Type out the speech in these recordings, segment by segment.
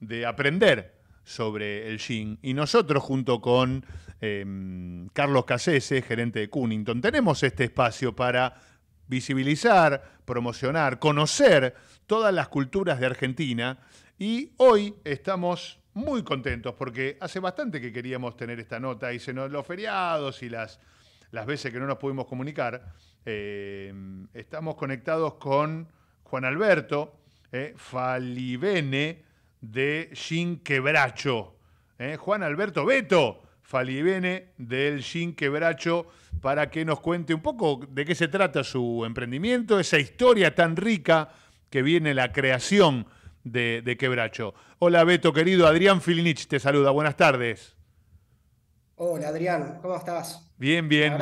de aprender sobre el gin. Y nosotros, junto con em, Carlos Casese, gerente de Cunnington, tenemos este espacio para visibilizar, promocionar, conocer todas las culturas de Argentina. Y hoy estamos muy contentos porque hace bastante que queríamos tener esta nota y se nos los feriados y las, las veces que no nos pudimos comunicar. Em, estamos conectados con Juan Alberto eh, Falibene de Gin Quebracho. ¿eh? Juan Alberto Beto Falibene del Gin Quebracho para que nos cuente un poco de qué se trata su emprendimiento, esa historia tan rica que viene la creación de, de Quebracho. Hola Beto, querido Adrián Filinich, te saluda, buenas tardes. Hola Adrián, ¿cómo estás? Bien, bien.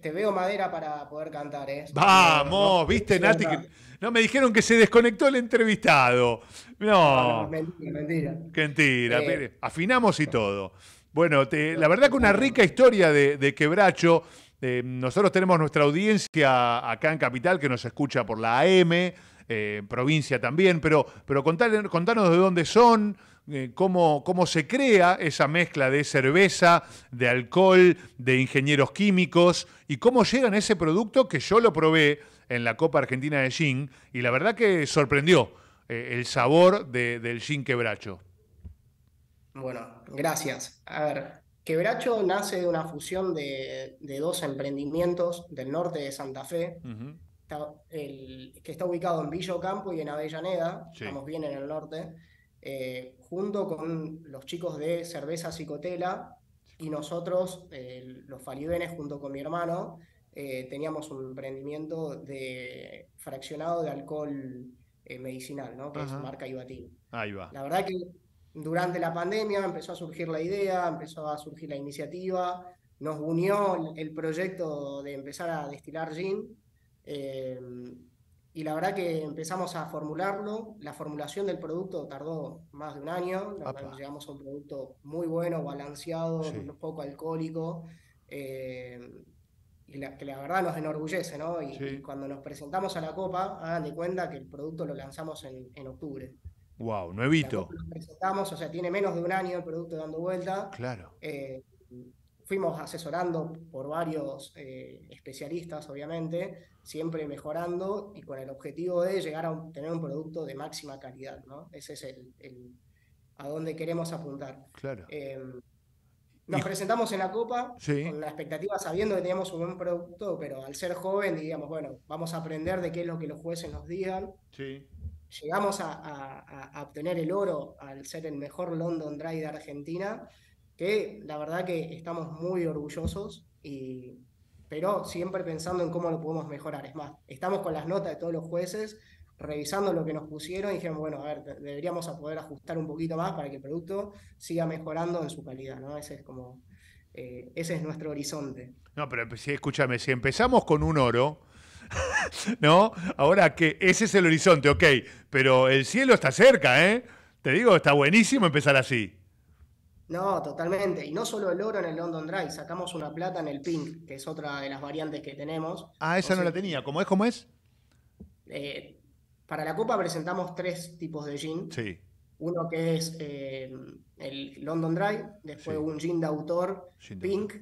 te, veo madera para poder cantar, ¿eh? Vamos, viste, Nati. no, me dijeron que se desconectó el entrevistado. No. mentira, mentira. Eh, afinamos y todo. Bueno, la verdad que una rica historia de, quebracho. Eh, nosotros tenemos nuestra audiencia acá en Capital que nos escucha por la AM, eh, provincia también, pero, pero contanos de dónde son, eh, cómo, se crea esa mezcla de cerveza, de alcohol, de ingenieros químicos y cómo llega a ese producto que yo lo probé en la Copa Argentina de Gin y la verdad que sorprendió eh, el sabor del Gin quebracho. Bueno, gracias. A ver, Quebracho nace de una fusión de, dos emprendimientos del norte de Santa Fe, que está ubicado en Villocampo y en Avellaneda, estamos bien en el norte. Eh, junto con los chicos de Cerveza Psicotela y nosotros, eh, los falibenes, junto con mi hermano, eh, teníamos un emprendimiento de fraccionado de alcohol medicinal, ¿no? que es marca Ibatín. Ahí va. La verdad que durante la pandemia empezó a surgir la idea, empezó a surgir la iniciativa, nos unió el proyecto de empezar a destilar gin. Y la verdad que empezamos a formularlo. La formulación del producto tardó más de un año. Llegamos a un producto muy bueno, balanceado, un poco alcohólico. Eh, y la, que la verdad nos enorgullece, ¿no? Y, cuando nos presentamos a la Copa, hagan de cuenta que el producto lo lanzamos en, octubre. ¡Wow! Nuevito. lo presentamos, o sea, tiene menos de un año el producto dando vuelta. Claro. Eh, fuimos asesorando por varios eh, especialistas, obviamente, siempre mejorando y con el objetivo de llegar a tener un producto de máxima calidad, ¿no? Ese es el, a donde queremos apuntar. Claro. Em, nos presentamos en la Copa con la expectativa sabiendo que teníamos un buen producto, pero al ser joven, digamos, bueno, vamos a aprender de qué es lo que los jueces nos digan. Sí. Llegamos a, a obtener el oro al ser el mejor London Dry de Argentina que la verdad que estamos muy orgullosos, y, pero siempre pensando en cómo lo podemos mejorar. Es más, estamos con las notas de todos los jueces, revisando lo que nos pusieron y dijeron, bueno, a ver, deberíamos poder ajustar un poquito más para que el producto siga mejorando en su calidad, ¿no? Ese es como, eh, ese es nuestro horizonte. No, pero si, pues, escúchame, si empezamos con un oro, ¿no? Ahora que ese es el horizonte, ok, pero el cielo está cerca, ¿eh? Te digo, está buenísimo empezar así. No, totalmente. Y no solo el oro en el London Dry, sacamos una plata en el Pink, que es otra de las variantes que tenemos. Ah, esa no la tenía. ¿Cómo es? ¿Cómo es? Eh, para la copa presentamos tres tipos de gin. Sí. Uno que es eh, el London Dry, después un gin de autor Pink,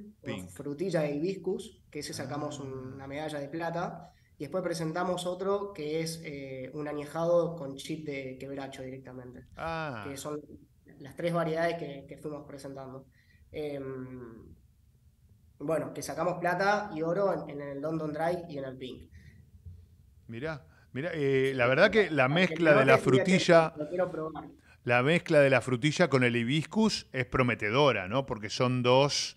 frutilla de hibiscus, que ese sacamos ah. una medalla de plata. Y después presentamos otro que es eh, un añejado con chip de quebracho directamente. Ah. Que son las tres variedades que, que fuimos presentando. Em, bueno, que sacamos plata y oro en, el London Dry y en el Pink. Mirá, mirá, eh, la verdad que la mezcla de la frutilla... La mezcla de la frutilla con el hibiscus es prometedora, ¿no? Porque son dos...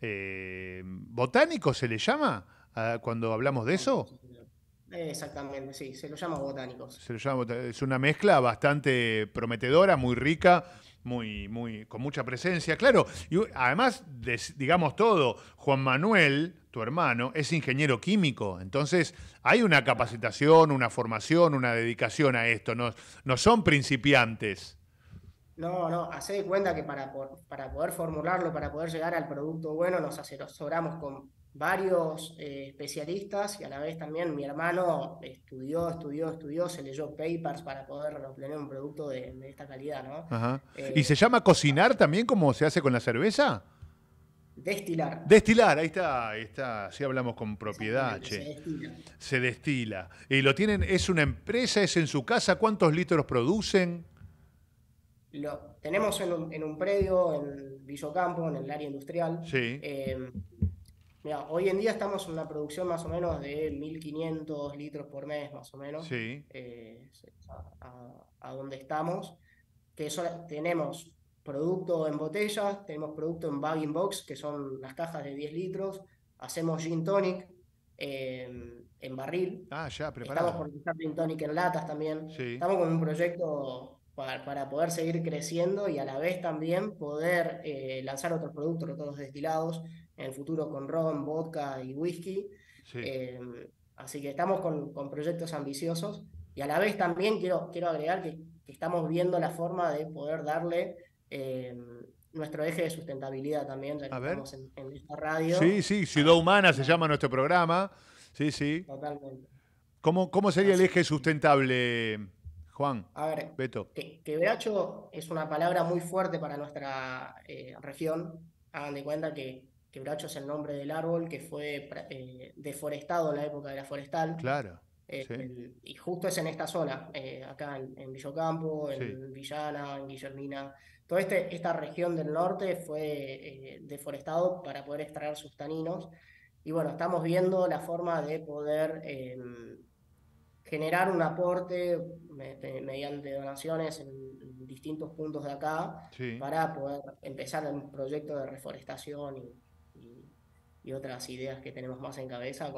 Eh, ¿Botánicos se le llama cuando hablamos de eso? Exactamente, sí, se los llama botánicos. Se llama, es una mezcla bastante prometedora, muy rica muy, muy, con mucha presencia. Claro, y además, digamos todo, Juan Manuel, tu hermano, es ingeniero químico, entonces hay una capacitación, una formación, una dedicación a esto, no, no son principiantes. No, no, hace de cuenta que para, para poder formularlo, para poder llegar al producto bueno, nos asesoramos con varios eh, especialistas y a la vez también mi hermano estudió, estudió, estudió, se leyó papers para poder obtener un producto de, esta calidad, ¿no? Ajá. Eh, ¿Y se llama cocinar también como se hace con la cerveza? Destilar. Destilar, ahí está, ahí está, así hablamos con propiedad, che. Se destila. Se destila. ¿Y lo tienen, es una empresa, es en su casa? ¿Cuántos litros producen? Lo, tenemos en un, predio en Villocampo, en el área industrial. Sí. Eh, Mira, hoy en día estamos en una producción más o menos de 1.500 litros por mes, más o menos, sí. Eh, a, donde estamos, que tenemos producto en botellas, tenemos producto en bagging box, que son las cajas de 10 litros, hacemos gin tonic em, en barril. Ah, ya, preparado. Estamos por utilizar gin tonic en latas también. Sí. Estamos con un proyecto para, poder seguir creciendo y a la vez también poder eh, lanzar otros productos, otros destilados en el futuro con ron, vodka y whisky. Em, así que estamos con, proyectos ambiciosos y a la vez también quiero, quiero agregar que, estamos viendo la forma de poder darle em, nuestro eje de sustentabilidad también, ya en, esta radio. Sí, sí, Ciudad Humana se llama nuestro programa. Sí, sí. Totalmente. ¿Cómo, sería el eje sustentable, Juan? A ver, Beto. Eh, que, Beacho es una palabra muy fuerte para nuestra eh, región. Hagan de cuenta que Quebracho es el nombre del árbol que fue eh, deforestado en la época de la forestal. Claro. Eh, y justo es en esta zona, eh, acá en, Villocampo, en Villana, en Guillermina. Toda este, esta región del norte fue deforestado para poder extraer sus taninos. Y bueno, estamos viendo la forma de poder em, generar un aporte mediante donaciones en distintos puntos de acá para poder empezar un proyecto de reforestación y, y, otras ideas que tenemos más en cabeza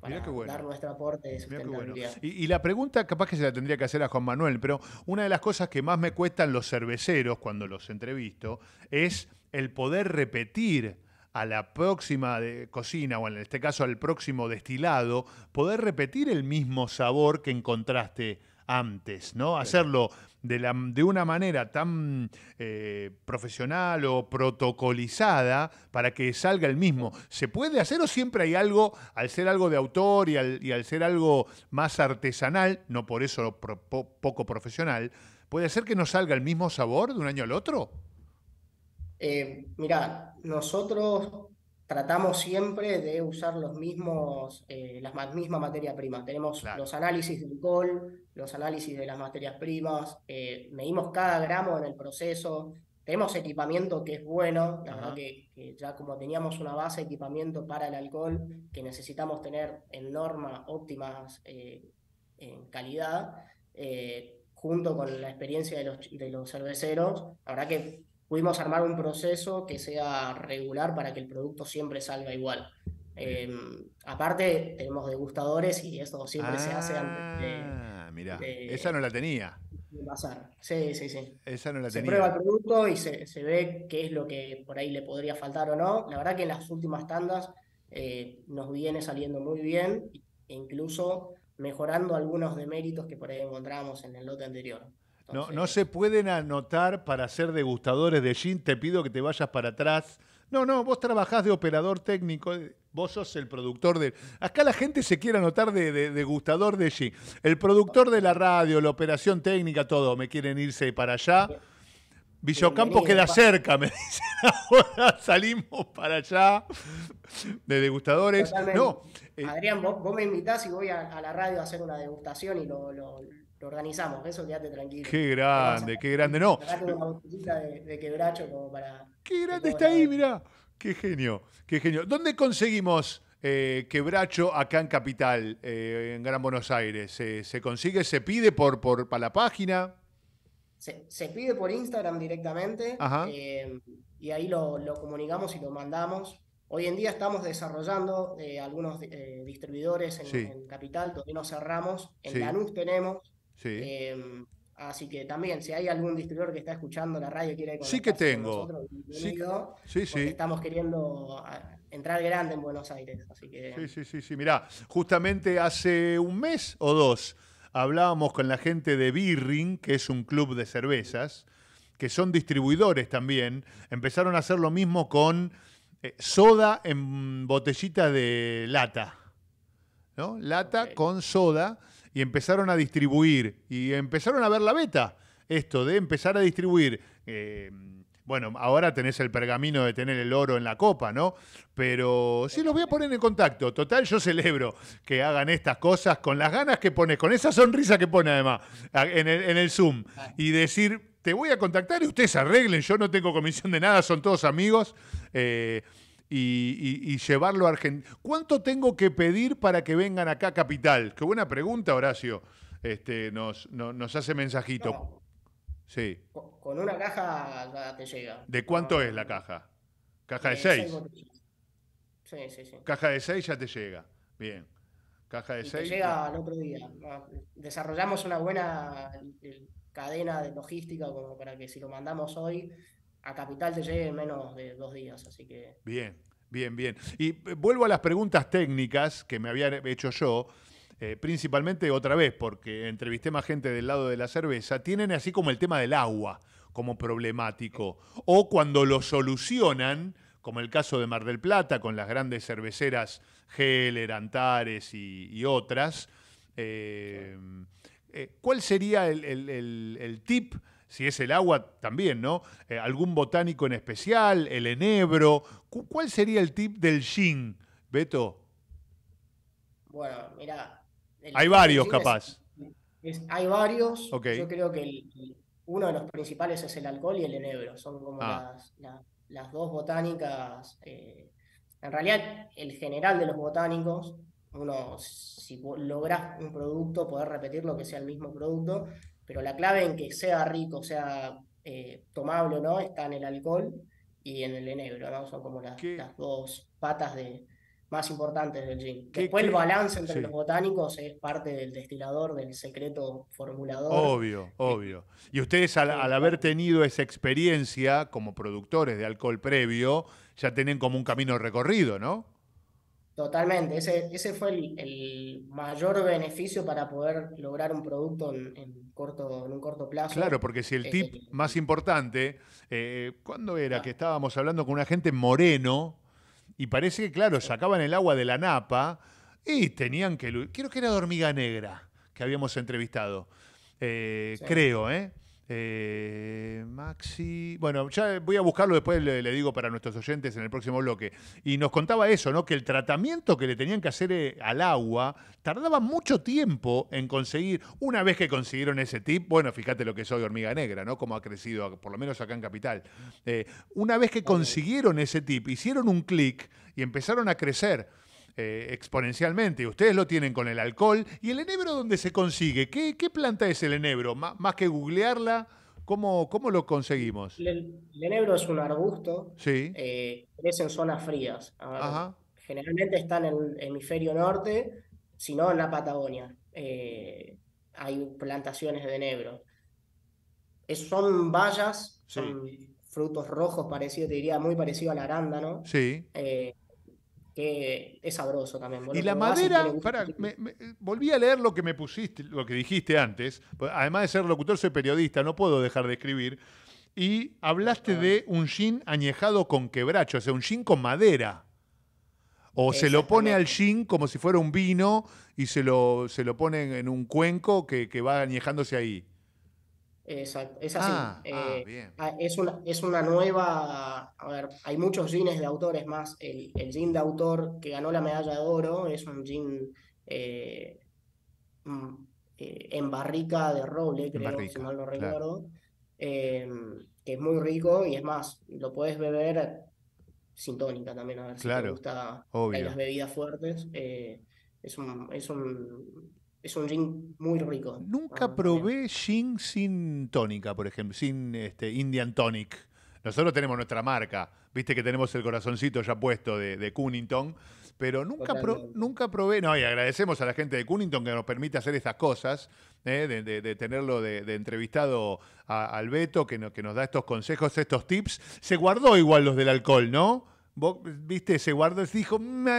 para dar nuestro aporte de sustentabilidad. Y, y, la pregunta capaz que se la tendría que hacer a Juan Manuel, pero una de las cosas que más me cuestan los cerveceros cuando los entrevisto es el poder repetir a la próxima de cocina, o en este caso al próximo destilado, poder repetir el mismo sabor que encontraste antes, ¿no? Hacerlo de, una manera tan eh, profesional o protocolizada para que salga el mismo. ¿Se puede hacer o siempre hay algo, al ser algo de autor y al, y al ser algo más artesanal, no por eso poco profesional, puede ser que no salga el mismo sabor de un año al otro? Eh, mirá, nosotros tratamos siempre de usar los mismos, eh, las mismas materias primas. Tenemos los análisis de alcohol, los análisis de las materias primas, eh, medimos cada gramo en el proceso, tenemos equipamiento que es bueno, la que, ya como teníamos una base de equipamiento para el alcohol, que necesitamos tener en norma óptimas eh, en calidad, junto con la experiencia de los, de los cerveceros, la verdad que pudimos armar un proceso que sea regular para que el producto siempre salga igual. Em, aparte, tenemos degustadores y esto siempre se hace antes de. Ah, esa no la tenía. Sí, sí, sí. Esa no la se prueba el producto y se, ve qué es lo que por ahí le podría faltar o no. La verdad que en las últimas tandas eh, nos viene saliendo muy bien, incluso mejorando algunos deméritos que por ahí encontramos en el lote anterior no, no se pueden anotar para ser degustadores de gin, te pido que te vayas para atrás. No, no, vos trabajás de operador técnico, vos sos el productor de... Acá la gente se quiere anotar de, degustador de El productor de la radio, la operación técnica, todo, me quieren irse para allá. Villocampo queda cerca, me dicen ahora, salimos para allá de degustadores. No, eh, Adrián, vos, me invitás y voy a, la radio a hacer una degustación y lo, lo organizamos, eso quédate tranquilo. Qué grande, qué grande, no. Una de, quebracho como para. Qué grande está ahí, mirá. Qué genio, qué genio. ¿Dónde conseguimos eh, quebracho acá en Capital, eh, en Gran Buenos Aires? ¿Se consigue, se pide por, por para la página? Se, pide por Instagram directamente eh, y ahí lo, comunicamos y lo mandamos. Hoy en día estamos desarrollando algunos distribuidores en, Capital, todavía no cerramos. En Lanús tenemos, Em, así que también, si hay algún distribuidor que está escuchando la radio y quiere Sí que tengo. sí, sí, Estamos queriendo ah, entrar grande en Buenos Aires. Sí, sí, sí, sí. Mirá, justamente hace un mes o dos hablábamos con la gente de Birring, que es un club de cervezas, que son distribuidores también. Empezaron a hacer lo mismo con eh, soda en botellita de lata. ¿no? Lata con soda y empezaron a distribuir y empezaron a ver la beta, esto de empezar a distribuir. Eh, bueno, ahora tenés el pergamino de tener el oro en la copa, ¿no? Pero sí los voy a poner en contacto. Total, yo celebro que hagan estas cosas con las ganas que pones, con esa sonrisa que pone además en el, Zoom. Y decir, te voy a contactar y ustedes arreglen, yo no tengo comisión de nada, son todos amigos. Eh, y, llevarlo a Argentina. ¿Cuánto tengo que pedir para que vengan acá a Capital? Qué buena pregunta, Horacio. Este, nos, nos hace mensajito. Sí. Con una caja te llega. ¿De cuánto es la caja? Caja de eh, seis. Sí, sí, sí. Caja de seis ya te llega. Bien. Caja de seis. Llega al otro día. Ah, desarrollamos una buena eh, cadena de logística como para que si lo mandamos hoy a Capital te llegue en menos de dos días, así que... Bien, bien, bien. Y eh, vuelvo a las preguntas técnicas que me había hecho yo. Eh, principalmente otra vez, porque entrevisté más gente del lado de la cerveza, tienen así como el tema del agua como problemático. O cuando lo solucionan, como el caso de Mar del Plata, con las grandes cerveceras Heller, Antares y, otras. Eh, ¿Cuál sería el, el, el tip? si es el agua también, ¿no? Eh, ¿Algún botánico en especial? ¿El enebro? ¿Cuál sería el tip del yin, Beto? Bueno, mira, hay varios, capaz. hay varios. Yo creo que uno de los principales es el alcohol y el enebro. Son como ah. las, dos botánicas. Eh, en realidad, el general de los botánicos, uno, si logras un producto, poder repetir lo que sea el mismo producto, pero la clave en que sea rico, sea eh, tomable o no, está en el alcohol y en el enebro, ¿no? Son como las, dos patas de, más importantes del gin. Después el balance entre los botánicos es parte del destilador, del secreto formulador. Obvio, obvio. Y ustedes al, haber tenido esa experiencia como productores de alcohol previo, ya tienen como un camino recorrido, ¿no? Totalmente, ese, ese fue el, mayor beneficio para poder lograr un producto en, corto, un corto plazo. Claro, porque si el eh, tip eh, más importante, eh, ¿cuándo era? Que estábamos hablando con un agente moreno y parece que, claro, sacaban el agua de la napa y tenían que... Quiero que era hormiga negra que habíamos entrevistado, eh, creo, ¿eh? Eh, Maxi. Bueno, ya voy a buscarlo después, le, digo para nuestros oyentes en el próximo bloque. Y nos contaba eso, ¿no? Que el tratamiento que le tenían que hacer eh, al agua tardaba mucho tiempo en conseguir. Una vez que consiguieron ese tip, bueno, fíjate lo que soy Hormiga Negra, ¿no? Cómo ha crecido, por lo menos acá en Capital. Eh, una vez que consiguieron ese tip, hicieron un clic y empezaron a crecer eh, exponencialmente. Ustedes lo tienen con el alcohol. ¿Y el enebro dónde se consigue? ¿Qué, planta es el enebro? más que googlearla, ¿cómo, lo conseguimos? El, enebro es un arbusto. Sí. Eh, crece en zonas frías. Generalmente está en el hemisferio norte, sino en la Patagonia. Eh, hay plantaciones de enebro. son bayas, son frutos rojos parecidos, te diría, muy parecido al arándano. Sí que es sabroso también. y la madera, eh, volví a leer lo que me pusiste, lo que dijiste antes. Pues, además de ser locutor, soy periodista, no puedo dejar de escribir. Y hablaste de un gin añejado con quebracho, o sea, un gin con madera. O se lo pone al gin como si fuera un vino y se lo, se lo pone en un cuenco que, que va añejándose ahí. Exacto, es así. Ah, ah, eh, ah, es, una, es una nueva. A ver, hay muchos jeans de autores más. El, el jean de autor que ganó la medalla de oro es un jean eh, mm, eh, en barrica de roble, creo, si mal no recuerdo. Em, que es muy rico y es más, lo puedes beber sin tónica también, a ver si te gusta las bebidas fuertes. es, es un, es un gin muy rico. Nunca probé gin sin tónica, por ejemplo, sin este, Indian Tonic. Nosotros tenemos nuestra marca, viste que tenemos el corazoncito ya puesto de, de Cunnington, pero nunca, nunca probé, no, y agradecemos a la gente de Cunnington que nos permite hacer estas cosas, eh, de, tenerlo de, entrevistado al Beto, que, que nos da estos consejos, estos tips. Se guardó igual los del alcohol, ¿no? Vos, viste, ese guardó y dijo,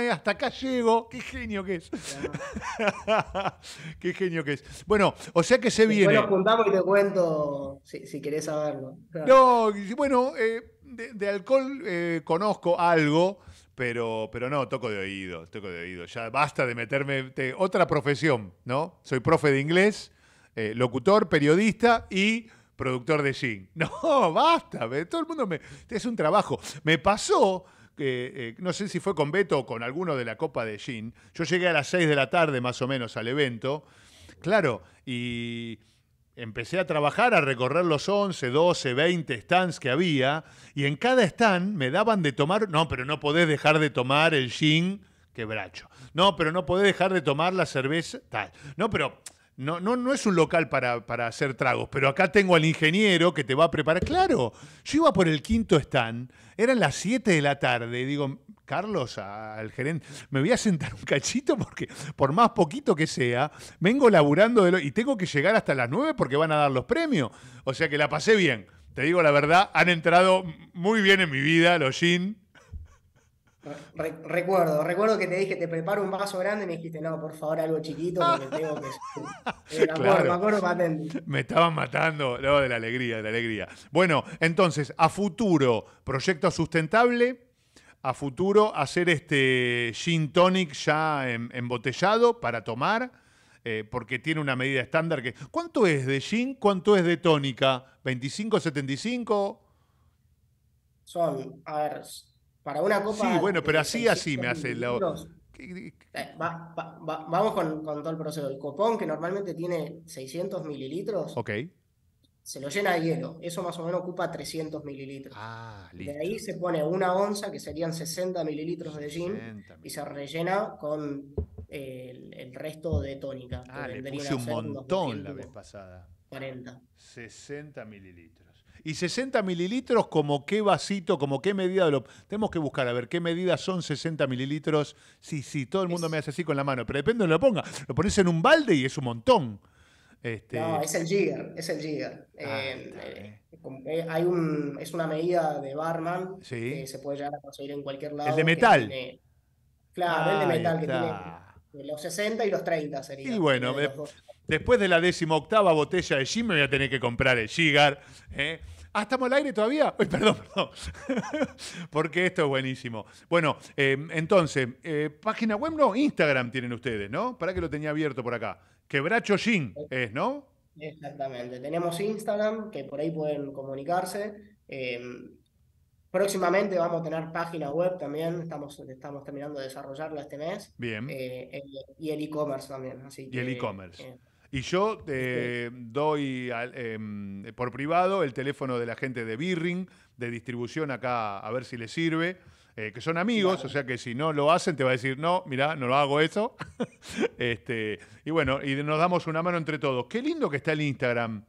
hasta acá llego, qué genio que es. qué genio que es. Bueno, o sea que se viene. Bueno, juntamos y te cuento si, si querés saberlo. No, bueno, eh, de, alcohol eh, conozco algo, pero, pero no, toco de oído, toco de oído. Ya basta de meterme otra profesión, ¿no? Soy profe de inglés, eh, locutor, periodista y productor de gin. No, basta, todo el mundo me... Es un trabajo. Me pasó eh, no sé si fue con Beto o con alguno de la Copa de Gin. Yo llegué a las 6 de la tarde más o menos al evento. Claro, y empecé a trabajar, a recorrer los 11, 12, 20 stands que había, y en cada stand me daban de tomar, no, pero no podés dejar de tomar el gin quebracho. No, pero no podés dejar de tomar la cerveza tal. No, pero no, no, no es un local para, hacer tragos, pero acá tengo al ingeniero que te va a preparar. Claro, yo iba por el quinto stand, eran las 7 de la tarde, y digo, Carlos, al gerente, me voy a sentar un cachito porque por más poquito que sea, vengo laburando y tengo que llegar hasta las 9 porque van a dar los premios. O sea que la pasé bien. Te digo la verdad, han entrado muy bien en mi vida los jeans recuerdo, recuerdo que te dije, te preparo un vaso grande y me dijiste, no, por favor, algo chiquito, tengo que. Eh, me, acuerdo, me estaban matando, luego de la alegría, de la alegría. Bueno, entonces, a futuro, proyecto sustentable, a futuro, hacer este gin tonic ya em, embotellado para tomar, eh, porque tiene una medida estándar que. ¿Cuánto es de gin? ¿Cuánto es de tónica? ¿25, 75? Son, a ver, para una copa. Sí, bueno, pero así, así me hace la. Eh, vamos con, todo el proceso. El copón, que normalmente tiene 600 mililitros, se lo llena de hielo. Eso más o menos ocupa 300 mililitros. Ah, de ahí se pone una onza, que serían 60 mililitros de gin, y se rellena con el, resto de tónica. Ah, le puse un montón la vez pasada. 40. 60 mililitros. Y 60 mililitros, como qué vasito, como qué medida. Lo, tenemos que buscar a ver qué medidas son 60 mililitros. Sí, sí, todo el mundo me hace así con la mano, pero depende de donde lo ponga. Lo pones en un balde y es un montón. Este... No, es el jigger, es el jigger. Ah, eh, eh, eh, hay un, es una medida de barman que se puede llegar a conseguir en cualquier lado. El de metal. claro, el de metal que tiene los 60 y los 30 sería. Y bueno, después de la décima octava botella de gin me voy a tener que comprar el cigar. ¿eh? Ah, ¿estamos al aire todavía? Uy, perdón, perdón. Porque esto es buenísimo. Bueno, em, entonces, eh, página web no, Instagram tienen ustedes, ¿no? Para que lo tenía abierto por acá. Quebracho Gin es, ¿no? Exactamente. Tenemos Instagram, que por ahí pueden comunicarse. Em, Próximamente vamos a tener página web también, estamos, estamos terminando de desarrollarla este mes. Bien. Eh, eh, y el e-commerce también. Así que, y el e-commerce. Eh, y yo te doy em, por privado el teléfono de la gente de Birring, de distribución acá, a ver si le sirve. que son amigos, o sea que si no lo hacen te va a decir, no, mira no lo hago eso. este, y bueno, y nos damos una mano entre todos. Qué lindo que está el Instagram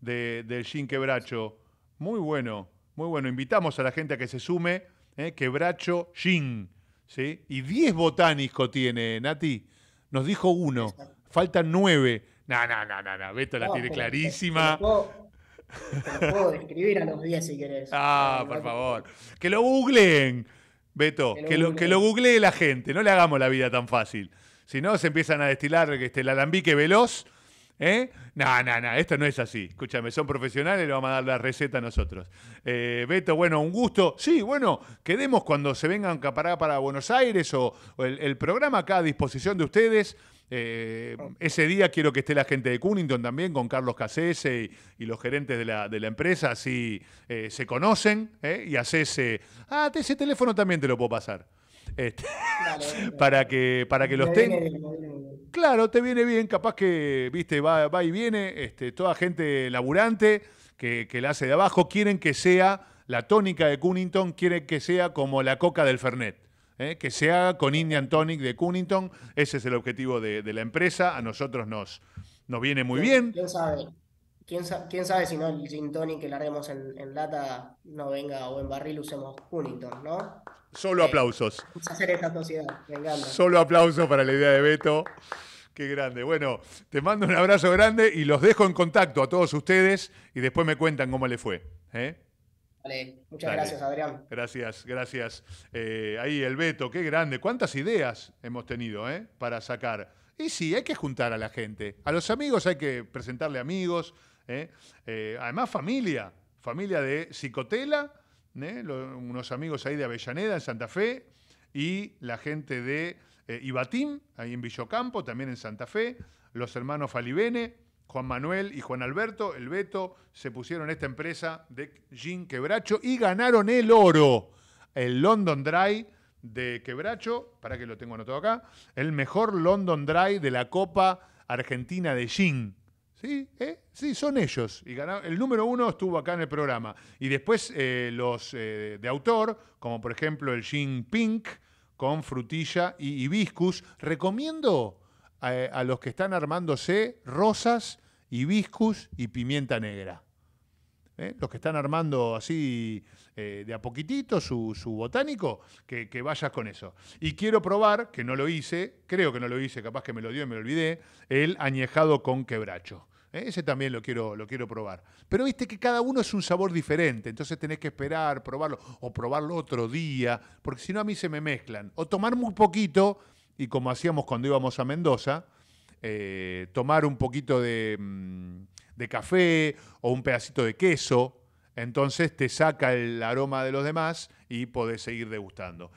de, del Gin Quebracho. Muy bueno. Muy bueno, invitamos a la gente a que se sume. ¿eh? Quebracho Jing. ¿sí? Y 10 botánicos tiene, Nati. Nos dijo uno. Faltan 9. No, no, no, no, Beto la tiene clarísima. puedo describir a los 10 si querés. Ah, por favor. Que lo googleen, Beto. Que lo, que lo, googlee la gente. No le hagamos la vida tan fácil. Si no, se empiezan a destilar este, el alambique veloz ¿Eh? No, no, no, esto no es así. Escúchame, son profesionales, le vamos a dar la receta a nosotros. Eh, Beto, bueno, un gusto. Sí, bueno, quedemos cuando se vengan para, para Buenos Aires o, el, programa acá a disposición de ustedes. Eh, ese día quiero que esté la gente de Cunnington también, con Carlos Casese y, los gerentes de la, de la empresa, así eh, se conocen ¿eh? y haces... ah, ese teléfono también te lo puedo pasar. Este, para que, para que los tengan Claro, te viene bien, capaz que, viste, va, va y viene, este, toda gente laburante que, la hace de abajo, quieren que sea la tónica de Cunnington, quieren que sea como la coca del Fernet. ¿eh? Que sea con Indian Tonic de Cunnington, ese es el objetivo de, la empresa, a nosotros nos, nos viene muy bien. ¿Quién sabe? si no el gin tonic que largamos en, en lata no venga o en barril usemos Cunnington, ¿no? Solo eh, aplausos. Solo aplausos para la idea de Beto. Qué grande. Bueno, te mando un abrazo grande y los dejo en contacto a todos ustedes y después me cuentan cómo le fue. Vale, ¿eh? muchas gracias, Adrián. Gracias, gracias. Eh, ahí el Beto, qué grande. ¿Cuántas ideas hemos tenido para sacar? Y sí, hay que juntar a la gente. A los amigos hay que presentarle amigos. además, familia. Familia de Psicotela ¿eh? unos amigos ahí de Avellaneda, en Santa Fe, y la gente de eh, Ibatim, ahí en Villocampo, también en Santa Fe, los hermanos Falibene, Juan Manuel y Juan Alberto, el Beto, se pusieron esta empresa de Gin Quebracho y ganaron el oro, el London Dry de Quebracho, para que lo tengo anotado acá, el mejor London Dry de la Copa Argentina de Gin. ¿Sí? ¿eh? Sí, son ellos. Y El número uno estuvo acá en el programa. Y después eh, los eh, de autor, como por ejemplo el Jin Pink con frutilla y hibiscus. Recomiendo a, a los que están armándose rosas, hibiscus y pimienta negra. ¿eh? los que están armando así eh, de a poquitito su, botánico, que, vayas con eso. Y quiero probar, que no lo hice, creo que no lo hice, capaz que me lo dio y me lo olvidé, el añejado con quebracho. ¿eh? Ese también lo quiero, lo quiero probar. Pero viste que cada uno es un sabor diferente, entonces tenés que esperar, probarlo, o probarlo otro día, porque si no a mí se me mezclan. O tomar muy poquito, y como hacíamos cuando íbamos a Mendoza, tomar un poquito de... Mm, de café o un pedacito de queso. Entonces te saca el aroma de los demás y podés seguir degustando.